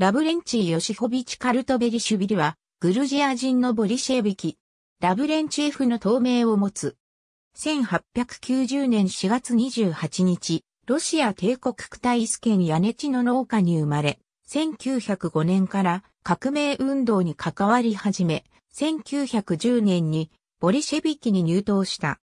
ラブレンチー・ヨシホビチ・カルトベリシュビリは、グルジア人のボリシェビキ、ラブレンチー・フの透明を持つ。1890年4月28日、ロシア帝国クタイス県ヤネチの農家に生まれ、1905年から革命運動に関わり始め、1910年にボリシェビキに入党した。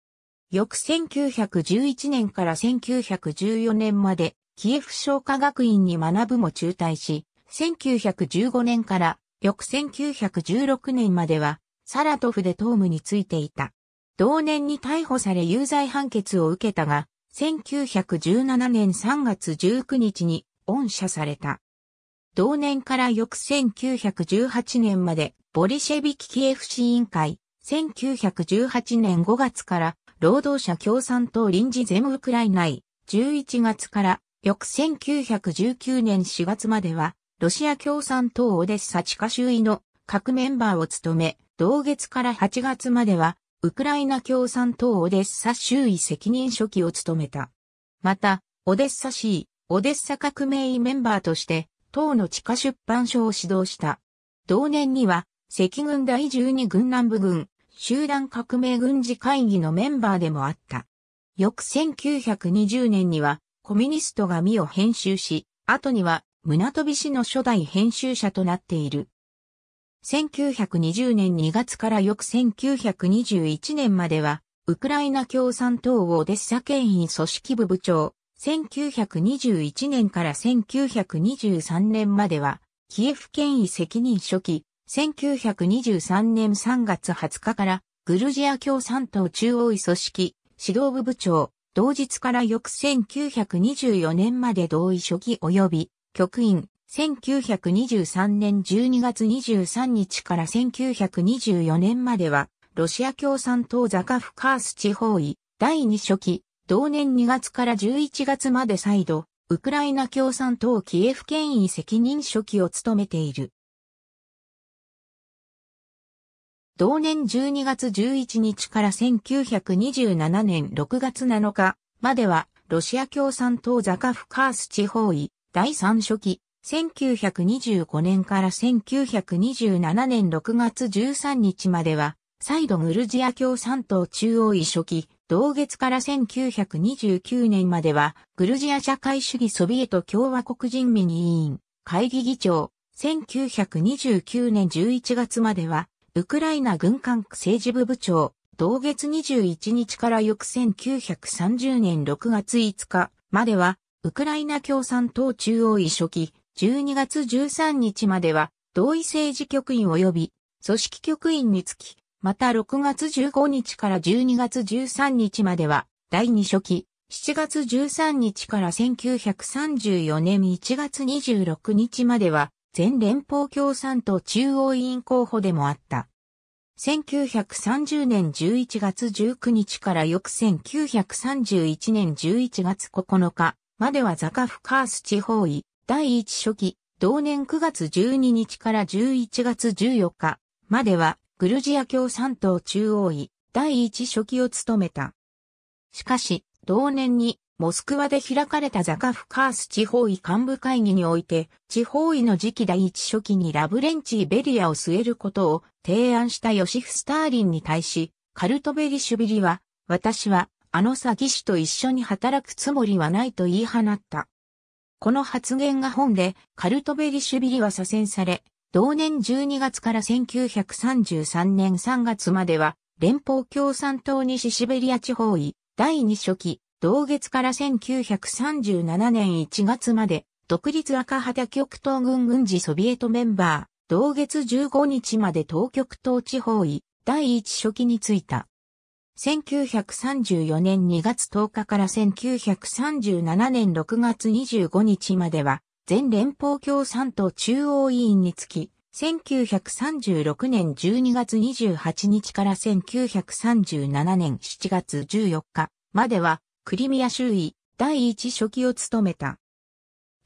翌1911年から1914年まで、キエフ商科学院に学ぶも中退し、1915年から翌1916年まではサラトフでー務についていた。同年に逮捕され有罪判決を受けたが、1917年3月19日に恩赦された。同年から翌1918年までボリシェビキキエフ委員会、1918年5月から労働者共産党臨時全ウクライナ11月から翌1919年4月まではロシア共産党オデッサ地下周囲の各メンバーを務め、同月から8月までは、ウクライナ共産党オデッサ周囲責任書記を務めた。また、オデッサ市、オデッサ革命委メンバーとして、党の地下出版所を指導した。同年には、赤軍第12軍南部軍、集団革命軍事会議のメンバーでもあった。翌1920年には、コミュニストが身を編集し、後には胸飛び市の初代編集者となっている。1920年2月から翌1921年までは、ウクライナ共産党オデッサ県委組織部部長、1921年から1923年までは、キエフ県委責任初期、1923年3月20日から、グルジア共産党中央委組織、指導部部長、同日から翌1924年まで同意初期及び局員、1923年12月23日から1924年までは、ロシア共産党ザカフカース地方位、第2初期、同年2月から11月まで再度、ウクライナ共産党キエフ県委責任初期を務めている。同年12月11日から1927年6月7日までは、ロシア共産党ザカフカース地方位、第3書記、1925年から1927年6月13日までは、再度グルジア共産党中央委書記、同月から1929年までは、グルジア社会主義ソビエト共和国人民委員、会議議長、1929年11月までは、ウクライナ軍管区政治部部長、同月21日から翌1930年6月5日までは、ウクライナ共産党中央委書記、12月13日までは、同意政治局員及び、組織局員につき、また6月15日から12月13日までは、第2書記、7月13日から1934年1月26日までは、全連邦共産党中央委員候補でもあった。1930年11月19日から翌1931年11月9日、まではザカフカース地方医、第一初期、同年9月12日から11月14日まではグルジア共産党中央位、第一初期を務めた。しかし、同年にモスクワで開かれたザカフカース地方位幹部会議において、地方位の次期第一初期にラブレンチーベリアを据えることを提案したヨシフ・スターリンに対し、カルトベリシュビリは、私はあの詐欺師と一緒に働くつもりはないと言い放った。この発言が本でカルトベリシュビリは左遷され、同年12月から1933年3月までは連邦共産党西シベリア地方委第2書記、同月から1937年1月まで独立赤旗極東軍軍事ソビエトメンバー、同月15日まで東極東地方委第1書記に就いた。1934年2月10日から1937年6月25日までは、全連邦共産党中央委員につき、1936年12月28日から1937年7月14日までは、クリミア周囲第一書記を務めた。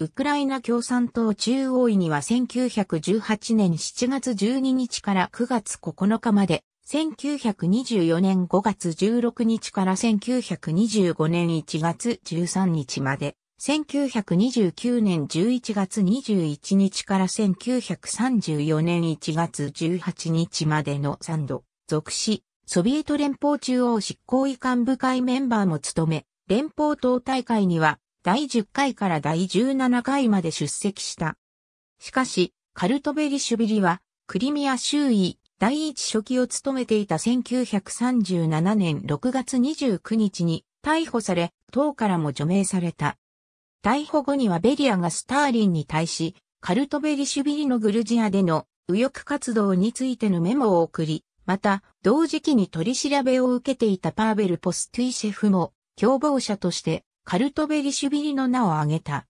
ウクライナ共産党中央委には1918年7月12日から9月9日まで1924年5月16日から1925年1月13日まで、1929年11月21日から1934年1月18日までの3度、属し、ソビエト連邦中央執行委幹部会メンバーも務め、連邦党大会には第10回から第17回まで出席した。しかし、カルトベリシュビリは、クリミア周囲第一書記を務めていた1937年6月29日に逮捕され、党からも除名された。逮捕後にはベリアがスターリンに対し、カルトベリシュビリのグルジアでの右翼活動についてのメモを送り、また、同時期に取り調べを受けていたパーベル・ポストゥイシェフも、共謀者として、カルトベリシュビリの名を挙げた。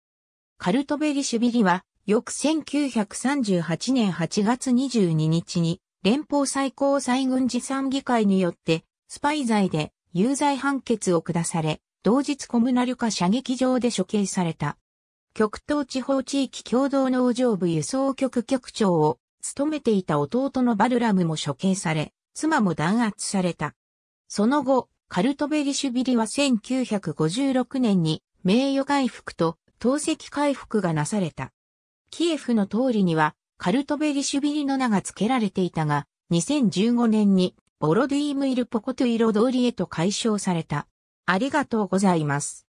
カルトベリシュビリは、翌1938年8月22日に、連邦最高裁軍事参議会によって、スパイ罪で有罪判決を下され、同日コムナリュカ射撃場で処刑された。極東地方地域共同農場部輸送局局長を務めていた弟のバルラムも処刑され、妻も弾圧された。その後、カルトベリシュビリは1956年に名誉回復と投石回復がなされた。キエフの通りにはカルトベリシュビリの名が付けられていたが、2015年にボロディームイル・ポコトゥイロ通りへと解消された。ありがとうございます。